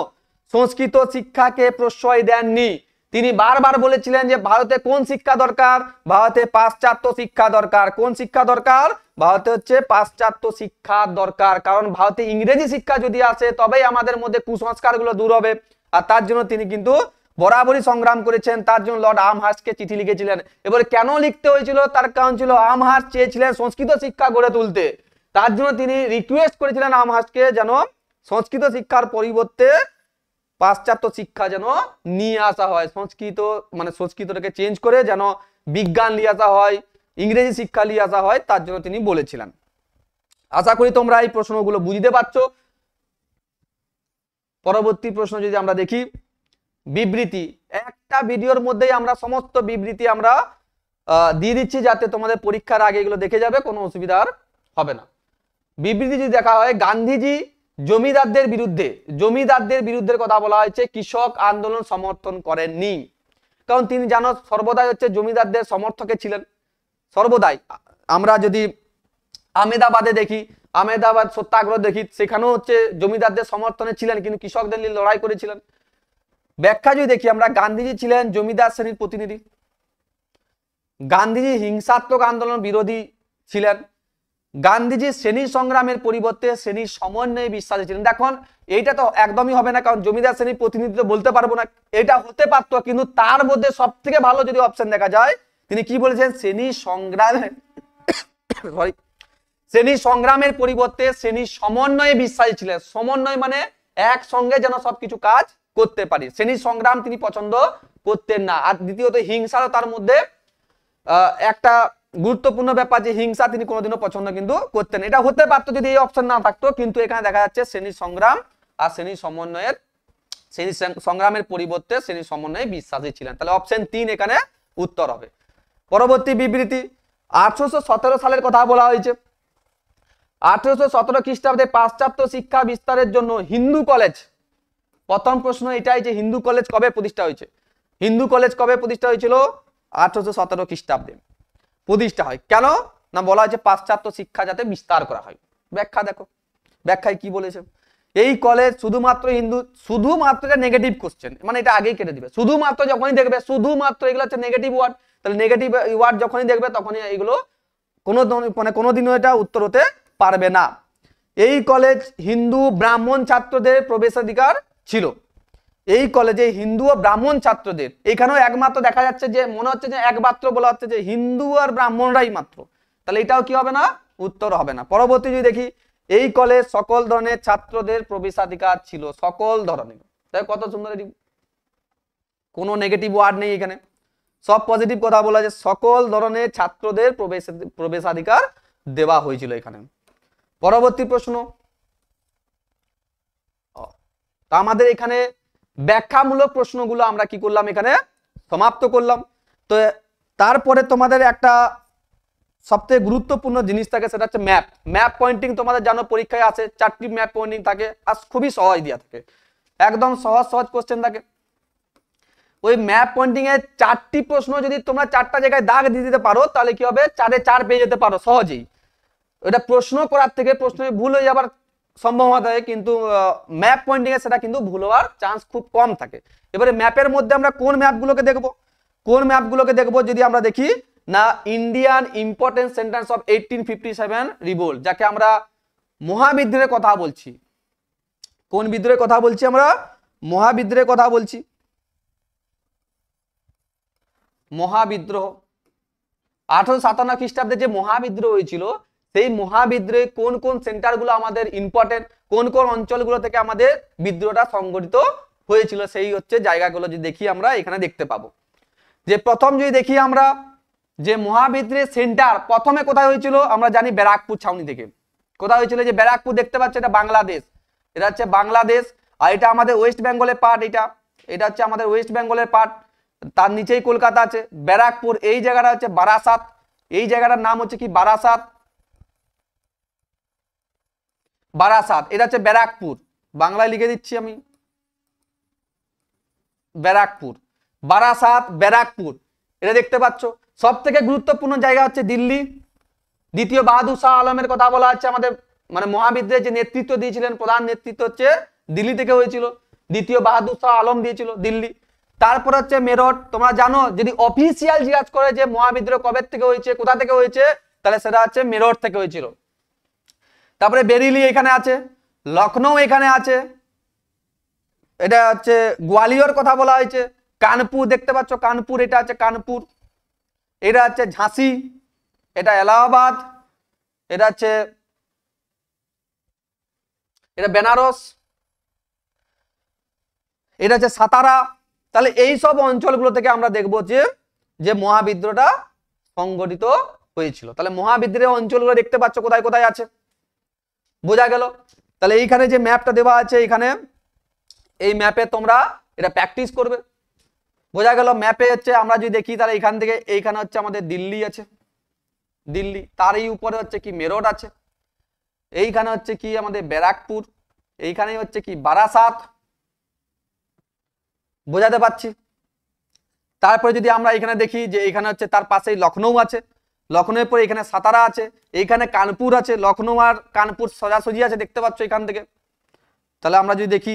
A: সংস্কৃত শিক্ষাকে প্রশ্রয় দেননি তিনি বারবার বলেছিলেন যে ভারতে কোন শিক্ষা দরকার ভারতে পাশ্চাত্য শিক্ষা দরকার কোন শিক্ষা দরকার ভারতে হচ্ছে পাশ্চাত্য শিক্ষা দরকার কারণ ভারতে ইংরেজি শিক্ষা যদি আসে তবেই আমাদের মধ্যে কুসংস্কারগুলো দূর হবে আর তার জন্য তিনি কিন্তু বরাবরই সংগ্রাম করেছেন তার জন্য লর্ড আমহার্সকে চিঠি লিখেছিলেন এবার কেন লিখতে হয়েছিল তার কারণ ছিল আমহার্স চেয়েছিলেন সংস্কৃত শিক্ষা গড়ে তুলতে তার জন্য তিনি রিকোয়েস্ট করেছিলেন আমহার্সকে যেন সংস্কৃত শিক্ষার পরিবর্তে পাশ্চাত্য শিক্ষা যেন নিয়ে আসা হয় সংস্কৃত মানে সংস্কৃতটাকে চেঞ্জ করে যেন বিজ্ঞান নিয়ে আসা হয় ইংরেজি শিক্ষা নিয়ে আসা হয় তার জন্য তিনি বলেছিলেন আশা করি তোমরা এই প্রশ্নগুলো বুঝতে পারছো পরবর্তী প্রশ্ন যদি আমরা দেখি বিবৃতি একটা ভিডিওর মধ্যেই আমরা সমস্ত বিবৃতি আমরা দিয়ে দিচ্ছি যাতে তোমাদের পরীক্ষার আগে এগুলো দেখে যাবে কোনো অসুবিধা আর হবে না বিবৃতি যদি দেখা হয় গান্ধীজি জমিদারদের বিরুদ্ধে জমিদারদের বিরুদ্ধে কথা বলা হয়েছে কৃষক আন্দোলন সমর্থন করেননি কারণ তিনি জানো সর্বদাই হচ্ছে জমিদারদের সমর্থকে ছিলেন সর্বদাই আমরা যদি আমেদাবাদে দেখি আমেদাবাদ সত্যাগ্রহ দেখি সেখানেও হচ্ছে জমিদারদের সমর্থনে ছিলেন কিন্তু কৃষকদের নিয়ে লড়াই করেছিলেন ব্যাখ্যা যদি দেখি আমরা গান্ধীজি ছিলেন জমিদার শ্রেণীর প্রতিনিধি গান্ধীজি হিংসাত্মক আন্দোলন বিরোধী ছিলেন গান্ধীজি শ্রেণী সংগ্রামের পরিবর্তে শ্রেণীর সমন্বয়ে বিশ্বাসী ছিলেন দেখুন এইটা তো একদমই হবে না কারণ জমিদার শ্রেণীর প্রতিনিধিত্ব বলতে পারবো না এটা হতে পারতো কিন্তু তার মধ্যে সব থেকে ভালো যদি অপশন দেখা যায় তিনি কি বলেছেন শ্রেণী সংগ্রাম সরি শ্রেণী সংগ্রামের পরিবর্তে শ্রেণী সমন্বয়ে বিশ্বাসী ছিলেন সমন্বয় মানে একসঙ্গে যেন সবকিছু কাজ করতে পারি শ্রেণী সংগ্রাম তিনি পছন্দ করতেন না আর দ্বিতীয়ত হিংসারও তার মধ্যে একটা গুরুত্বপূর্ণ ব্যাপার যে হিংসা তিনি কোনোদিনও পছন্দ কিন্তু করতেন এটা হতে পারতো যদি এই অপশন না থাকতো কিন্তু এখানে দেখা যাচ্ছে শ্রেণী সংগ্রাম আর শ্রেণী সমন্বয়ের শ্রেণী সংগ্রামের পরিবর্তে শ্রেণী সমন্বয়ে বিশ্বাসী ছিলেন তাহলে অপশন তিন এখানে উত্তর হবে পরবর্তী বিবৃতি আঠারোশো সালের কথা বলা হয়েছে আঠারোশো সতেরো খ্রিস্টাব্দে পাশ্চাত্য শিক্ষা বিস্তারের জন্য হিন্দু কলেজ প্রথম প্রশ্ন এটাই যে হিন্দু কলেজ কবে প্রতিষ্ঠা হয়েছে হিন্দু কলেজ কবে প্রতিষ্ঠা হয়েছিল আঠারোশো সতেরো খ্রিস্টাব্দে প্রতিষ্ঠা হয় কেন না বলা হয়েছে পাশ্চাত্য শিক্ষা যাতে বিস্তার করা হয় ব্যাখ্যা দেখো ব্যাখ্যায় কি বলেছে এই কলেজ শুধুমাত্র হিন্দু শুধুমাত্র এটা নেগেটিভ কোশ্চেন মানে এটা আগেই কেটে দিবে শুধুমাত্র যখনই দেখবে শুধুমাত্র এগুলো হচ্ছে নেগেটিভ ওয়ার্ড তাহলে নেগেটিভ ওয়ার্ড যখনই দেখবে তখনই এগুলো কোনো মানে কোনোদিনও এটা উত্তর হতে পারবে না এই কলেজ হিন্দু ব্রাহ্মণ ছাত্রদের প্রবেশাধিকার ছিল এই কলেজে হিন্দু ও ব্রাহ্মণ ছাত্রদের এখানেও একমাত্র দেখা যাচ্ছে যে মনে হচ্ছে যে একমাত্র বলা হচ্ছে যে হিন্দু আর ব্রাহ্মণরাই মাত্র তাহলে এটাও কি হবে না উত্তর হবে না পরবর্তী যদি দেখি এই কলেজ সকল ধরনের ছাত্রদের প্রবেশাধিকার ছিল সকল ধরনের তাই কত সুন্দর কোন কোনো নেগেটিভ ওয়ার্ড নেই এখানে সব পজিটিভ কথা বলা যে সকল ধরনের ছাত্রদের প্রবেশ প্রবেশাধিকার দেওয়া হয়েছিল এখানে পরবর্তী প্রশ্ন তা আমাদের এখানে ব্যাখ্যামূলক প্রশ্নগুলো আমরা কি করলাম এখানে সমাপ্ত করলাম তো তারপরে তোমাদের একটা সবথেকে গুরুত্বপূর্ণ জিনিস থাকে সেটা হচ্ছে ম্যাপ ম্যাপ পয়েন্টিং তোমাদের জানো পরীক্ষায় আছে চারটি ম্যাপ পয়েন্টিং থাকে আর খুবই সহজ দেওয়া থাকে একদম সহজ সহজ কোশ্চেন থাকে ওই ম্যাপ পয়েন্টিং এর চারটি প্রশ্ন যদি তোমরা চারটা জায়গায় দাগ দিয়ে দিতে পারো তাহলে কি হবে চারে চার পেয়ে যেতে পারো সহজেই ওটা প্রশ্ন করার থেকে প্রশ্ন ভুল হয়ে যাবার সম্ভাবনা থাকে কিন্তু ম্যাপ পয়েন্টিং এ সেটা কিন্তু ভুল হওয়ার চান্স খুব কম থাকে এবারে ম্যাপের মধ্যে আমরা কোন ম্যাপগুলোকে দেখব কোন ম্যাপগুলোকে দেখব যদি আমরা দেখি না Indian important sentence of eighteen fifty seven রিবোল যাকে আমরা মহাবিদ্রোহের কথা বলছি কোন বিদ্রোহের কথা বলছি আমরা মহাবিদ্রোহের কথা বলছি মহাবিদ্রোহ আঠারোশো সাতান্ন খ্রিস্টাব্দে যে মহাবিদ্রোহ হয়েছিল সেই মহাবিদ্রোহে কোন কোন সেন্টারগুলো আমাদের ইম্পর্টেন্ট কোন কোন অঞ্চলগুলো থেকে আমাদের বিদ্রোহটা সংগঠিত হয়েছিল সেই হচ্ছে জায়গাগুলো যদি দেখি আমরা এখানে দেখতে পাবো যে প্রথম যদি দেখি আমরা যে মহাবিদ্রের সেন্টার প্রথমে কোথায় হয়েছিল আমরা জানি ব্যারাকপুর ছাউনি থেকে কোথায় হয়েছিল যে ব্যারাকপুর দেখতে পাচ্ছ এটা বাংলাদেশ এটা হচ্ছে বাংলাদেশ আর এটা আমাদের ওয়েস্ট বেঙ্গলের পার্ট এটা এটা হচ্ছে আমাদের ওয়েস্ট বেঙ্গলের পার্ট তার নিচেই কলকাতা আছে ব্যারাকপুর এই জায়গাটা হচ্ছে বারাসাত এই জায়গাটার নাম হচ্ছে কি বারাসাত বারাসাত এটা হচ্ছে ব্যারাকপুর বাংলায় লিখে দিচ্ছি আমি ব্যারাকপুর বারাসাত ব্যারাকপুর এটা দেখতে পাচ্ছ সব থেকে গুরুত্বপূর্ণ জায়গা হচ্ছে দিল্লি দ্বিতীয় বাহাদুর শাহ আলমের কথা বলা হচ্ছে আমাদের মানে মহাবিদ্রের যে নেতৃত্ব দিয়েছিলেন প্রধান নেতৃত্ব হচ্ছে দিল্লি থেকে হয়েছিল দ্বিতীয় বাহাদুর শাহ আলম দিয়েছিল দিল্লি তারপর হচ্ছে মেরট তোমরা জানো যদি অফিসিয়াল জিজ্ঞাস করে যে মহাবিদ্রোহ কবে থেকে হয়েছে কোথা থেকে হয়েছে তাহলে সেটা হচ্ছে মেরট থেকে হয়েছিল তারপরে বেরিলি এখানে আছে লখনৌ এখানে আছে এটা হচ্ছে গোয়ালিয়র কথা বলা হয়েছে কানপুর দেখতে পাচ্ছ কানপুর এটা আছে কানপুর এটা হচ্ছে ঝাঁসি এটা এলাহাবাদ এটা হচ্ছে এটা বেনারস এটা হচ্ছে সাতারা তাহলে এই সব অঞ্চলগুলো থেকে আমরা দেখব যে যে মহাবিদ্রোহটা সংগঠিত হয়েছিল তাহলে মহাবিদ্রোহ অঞ্চলগুলো দেখতে পাচ্ছ কোথায় কোথায় আছে বোঝা গেল তাহলে এইখানে যে ম্যাপটা দেওয়া আছে এখানে এই ম্যাপে তোমরা এটা প্র্যাকটিস করবে বোঝা গেল ম্যাপে হচ্ছে আমরা যদি দেখি তাহলে এখান থেকে এইখানে হচ্ছে আমাদের দিল্লি আছে দিল্লি তার এই উপরে হচ্ছে কি মেরোড আছে এইখানে হচ্ছে কি আমাদের ব্যারাকপুর এইখানে হচ্ছে কি বারাসাত বোঝাতে পারছি তারপরে যদি আমরা এখানে দেখি যে এখানে হচ্ছে তার পাশেই লখনৌ আছে লখনৌয়ের পরে এখানে সাতারা আছে এইখানে কানপুর আছে লখনৌ আর কানপুর সোজাসুজি আছে দেখতে পাচ্ছ এখান থেকে তাহলে আমরা যদি দেখি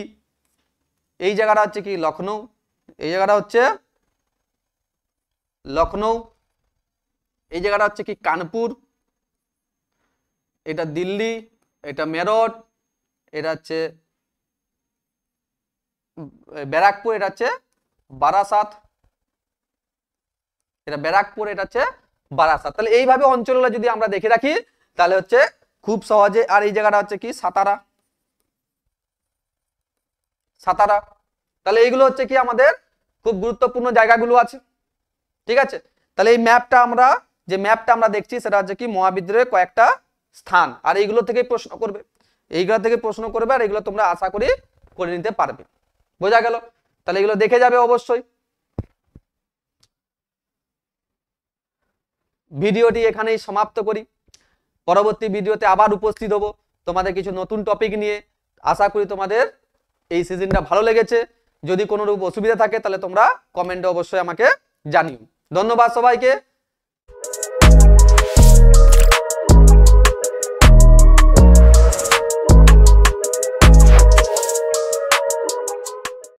A: এই জায়গাটা হচ্ছে কি লখনৌ এই জায়গাটা হচ্ছে লখনৌ এই জায়গাটা হচ্ছে কি কানপুর এটা দিল্লি এটা মেরট এটা হচ্ছে ব্যারাকপুর এটা হচ্ছে বারাসাত এটা ব্যারাকপুর এটা হচ্ছে বারাসাত তাহলে এইভাবে অঞ্চলগুলো যদি আমরা দেখে রাখি তাহলে হচ্ছে খুব সহজে আর এই জায়গাটা হচ্ছে কি সাতারা সাতারা তাহলে এইগুলো হচ্ছে কি আমাদের খুব গুরুত্বপূর্ণ জায়গাগুলো আছে ঠিক আছে তাহলে এই ম্যাপটা আমরা যে ম্যাপটা আমরা দেখছি সেটা হচ্ছে কি মহাবিদ্রোহের কয়েকটা স্থান আর এইগুলো থেকে প্রশ্ন করবে এইগুলো থেকে প্রশ্ন করবে আর এগুলো তোমরা আশা করি করে নিতে পারবে বোঝা গেল তাহলে এগুলো দেখে যাবে অবশ্যই ভিডিওটি এখানেই সমাপ্ত করি পরবর্তী ভিডিওতে আবার উপস্থিত হব তোমাদের কিছু নতুন টপিক নিয়ে আশা করি তোমাদের এই সিজনটা ভালো লেগেছে যদি কোনোরূপ অসুবিধা থাকে তাহলে তোমরা কমেন্টে অবশ্যই আমাকে জানিও ধন্যবাদ সবাইকে